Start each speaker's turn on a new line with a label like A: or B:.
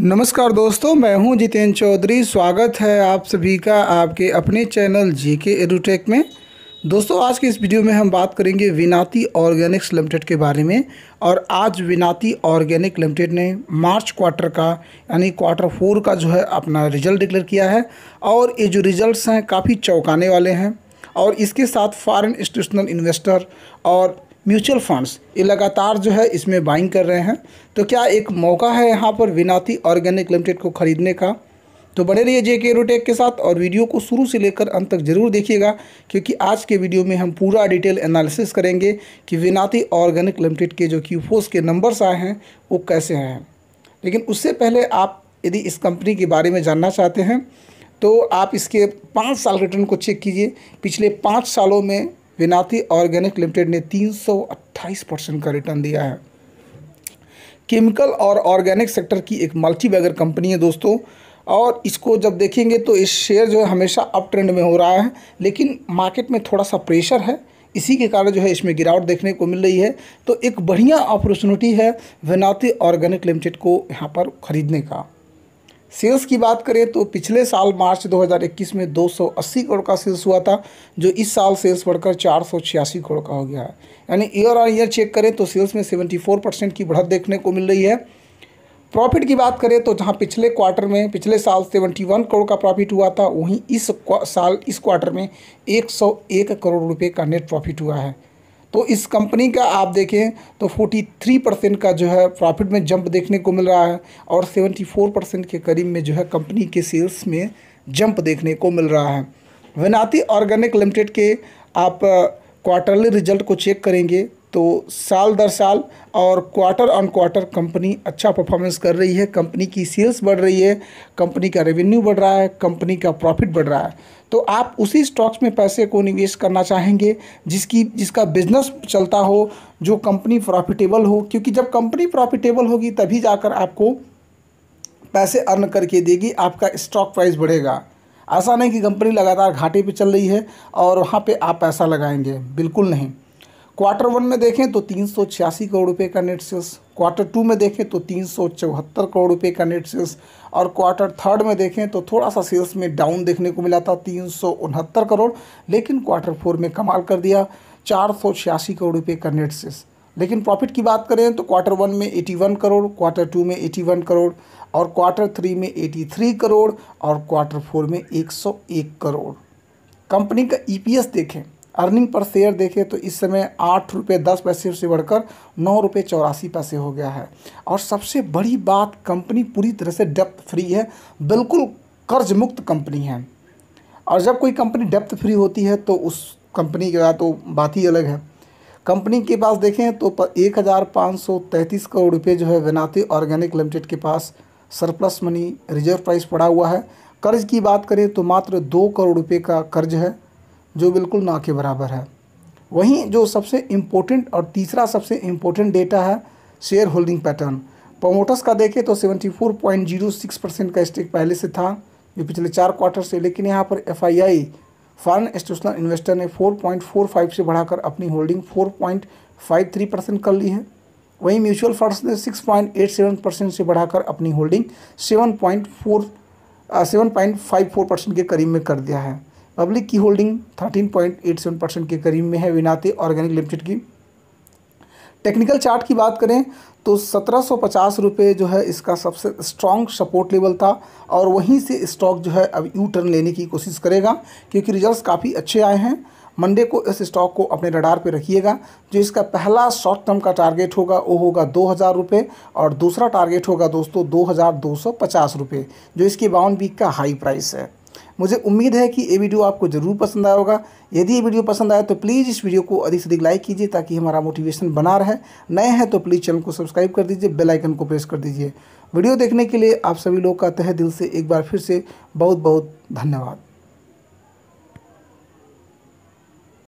A: नमस्कार दोस्तों मैं हूं जितेंद्र चौधरी स्वागत है आप सभी का आपके अपने चैनल जी के एडूटेक में दोस्तों आज के इस वीडियो में हम बात करेंगे विनाती ऑर्गेनिक्स लिमिटेड के बारे में और आज विनाती ऑर्गेनिक लिमिटेड ने मार्च क्वार्टर का यानी क्वार्टर फोर का जो है अपना रिजल्ट डिक्लेयर किया है और ये जो रिज़ल्ट हैं काफ़ी चौंकाने वाले हैं और इसके साथ फॉरेन इंस्टीट्यूशनल इन्वेस्टर और म्यूचुअल फंड्स ये लगातार जो है इसमें बाइंग कर रहे हैं तो क्या एक मौका है यहाँ पर विनाती ऑर्गेनिक लिमिटेड को ख़रीदने का तो बने रहिए जे के रोटेक के साथ और वीडियो को शुरू से लेकर अंत तक जरूर देखिएगा क्योंकि आज के वीडियो में हम पूरा डिटेल एनालिसिस करेंगे कि विनाती ऑर्गेनिक लिमिटेड के जो क्यूफोस के नंबर्स आए हैं वो कैसे आए हैं लेकिन उससे पहले आप यदि इस कंपनी के बारे में जानना चाहते हैं तो आप इसके पाँच साल रिटर्न को चेक कीजिए पिछले पाँच सालों में विनाती ऑर्गेनिक लिमिटेड ने 328 परसेंट का रिटर्न दिया है केमिकल और ऑर्गेनिक सेक्टर की एक मल्टी बैगर कंपनी है दोस्तों और इसको जब देखेंगे तो इस शेयर जो है हमेशा अप ट्रेंड में हो रहा है लेकिन मार्केट में थोड़ा सा प्रेशर है इसी के कारण जो है इसमें गिरावट देखने को मिल रही है तो एक बढ़िया अपॉर्चुनिटी है वेनाती ऑर्गेनिक लिमिटेड को यहाँ पर ख़रीदने का सेल्स की बात करें तो पिछले साल मार्च 2021 में 280 करोड़ का सेल्स हुआ था जो इस साल सेल्स बढ़कर चार करोड़ का हो गया है यानी ईयर ऑन ईयर चेक करें तो सेल्स में 74 परसेंट की बढ़त देखने को मिल रही है प्रॉफिट की बात करें तो जहां पिछले क्वार्टर में पिछले साल 71 करोड़ का प्रॉफिट हुआ था वहीं इस साल इस क्वार्टर में एक करोड़ रुपये का नेट प्रॉफिट हुआ है तो इस कंपनी का आप देखें तो 43 परसेंट का जो है प्रॉफिट में जंप देखने को मिल रहा है और 74 परसेंट के करीब में जो है कंपनी के सेल्स में जंप देखने को मिल रहा है वेनाती ऑर्गेनिक लिमिटेड के आप क्वार्टरली uh, रिजल्ट को चेक करेंगे तो साल दर साल और क्वार्टर ऑन क्वार्टर कंपनी अच्छा परफॉर्मेंस कर रही है कंपनी की सेल्स बढ़ रही है कंपनी का रेवेन्यू बढ़ रहा है कंपनी का प्रॉफिट बढ़ रहा है तो आप उसी स्टॉक्स में पैसे को निवेश करना चाहेंगे जिसकी जिसका बिजनेस चलता हो जो कंपनी प्रॉफिटेबल हो क्योंकि जब कंपनी प्रॉफिटेबल होगी तभी जाकर आपको पैसे अर्न करके देगी आपका स्टॉक प्राइस बढ़ेगा ऐसा नहीं कि कंपनी लगातार घाटे पे चल रही है और वहाँ पे आप पैसा लगाएंगे बिल्कुल नहीं क्वार्टर वन में देखें तो तीन सौ छियासी करोड़ रुपये का नेट सेल्स क्वार्टर टू में देखें तो तीन सौ चौहत्तर करोड़ रुपये का नेट सेल्स और क्वार्टर थर्ड में देखें तो थोड़ा सा सेल्स में डाउन देखने को मिला था तीन सौ उनहत्तर करोड़ लेकिन क्वार्टर फोर में कमाल कर दिया चार सौ छियासी करोड़ रुपये का नेट सेल्स लेकिन प्रॉफिट की बात करें तो क्वार्टर वन में 81 करोड़ क्वार्टर टू में 81 करोड़ और क्वार्टर थ्री में 83 करोड़ और क्वार्टर फोर में 101 करोड़ कंपनी का ईपीएस e देखें अर्निंग पर शेयर देखें तो इस समय आठ रुपये दस पैसे से बढ़कर नौ रुपये चौरासी पैसे हो गया है और सबसे बड़ी बात कंपनी पूरी तरह से डेप्थ फ्री है बिल्कुल कर्ज मुक्त कंपनी है और जब कोई कंपनी डेप्थ फ्री होती है तो उस कंपनी बाद तो बात ही अलग है कंपनी के पास देखें तो एक हज़ार पाँच सौ तैंतीस करोड़ रुपये जो है वेनाती ऑर्गेनिक लिमिटेड के पास सरप्लस मनी रिजर्व प्राइस पड़ा हुआ है कर्ज की बात करें तो मात्र दो करोड़ रुपये का कर्ज है जो बिल्कुल ना के बराबर है वहीं जो सबसे इम्पोर्टेंट और तीसरा सबसे इम्पोर्टेंट डेटा है शेयर होल्डिंग पैटर्न प्रोमोटर्स का देखें तो 74.06 परसेंट का स्टेक पहले से था जो पिछले चार क्वार्टर से लेकिन यहाँ पर F I I foreign institutional investor ने 4.45 से बढ़ाकर अपनी होल्डिंग 4.53 परसेंट कर ली है वहीं म्यूचुअल फंड्स ने 6.87 परसेंट से बढ़ाकर अपनी होल्डिंग 7.4 7.54 परसेंट के करीब में कर दिया है पब्लिक की होल्डिंग 13.87 परसेंट के करीब में है विनाते ऑर्गेनिक लिमिटेड की टेक्निकल चार्ट की बात करें तो सत्रह सौ जो है इसका सबसे स्ट्रॉन्ग सपोर्ट लेवल था और वहीं से स्टॉक जो है अब यू टर्न लेने की कोशिश करेगा क्योंकि रिजल्ट्स काफ़ी अच्छे आए हैं मंडे को इस स्टॉक को अपने रडार पे रखिएगा जो इसका पहला शॉर्ट टर्म का टारगेट होगा वो होगा दो हज़ार रुपये और दूसरा टारगेट होगा दोस्तों दो हज़ार दो सौ पचास रुपये जो इसके बावन वीक का हाई प्राइस है मुझे उम्मीद है कि ये वीडियो आपको ज़रूर पसंद आया होगा यदि ये वीडियो पसंद आए तो प्लीज़ इस वीडियो को अधिक से अधिक लाइक कीजिए ताकि हमारा मोटिवेशन बना रहे नए हैं तो प्लीज़ चैनल को सब्सक्राइब कर दीजिए बेलाइकन को प्रेस कर दीजिए वीडियो देखने के लिए आप सभी लोग का तह दिल से एक बार फिर से बहुत बहुत धन्यवाद